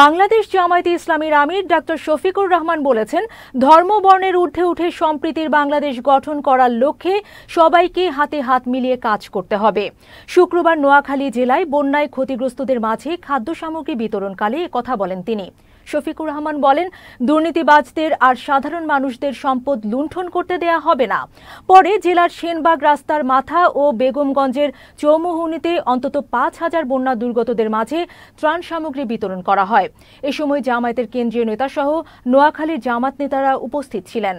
বাংলাদেশ জামায়াতে ইসলামীর আমির ডাক্তার শফিকুর রহমান বলেছেন ধর্ম বর্ণের ঊর্ধ্বে উঠে সম্প্রীতির বাংলাদেশ গঠন করার লক্ষ্যে সবাইকে হাতে হাত মিলিয়ে কাজ করতে হবে শুক্রবার নোয়াখালী জেলায় বন্যায় ক্ষতিগ্রস্তদের মাঝে খাদ্য সামগ্রী বিতরণকালে কথা বলেন তিনি শফিকুর রহমান বলেন দুর্নীতিবাজদের আর সাধারণ মানুষদের সম্পদ লুণ্ঠন করতে দেয়া হবে না পরে জেলার সেনবাগ রাস্তার মাথা ও বেগমগঞ্জের চৌমুহনিতে অন্তত পাঁচ হাজার বন্যা দুর্গতদের মাঝে ত্রাণ সামগ্রী বিতরণ করা হয় এ সময় জামায়াতের কেন্দ্রীয় নেতাসহ নোয়াখালীর জামাত নেতারা উপস্থিত ছিলেন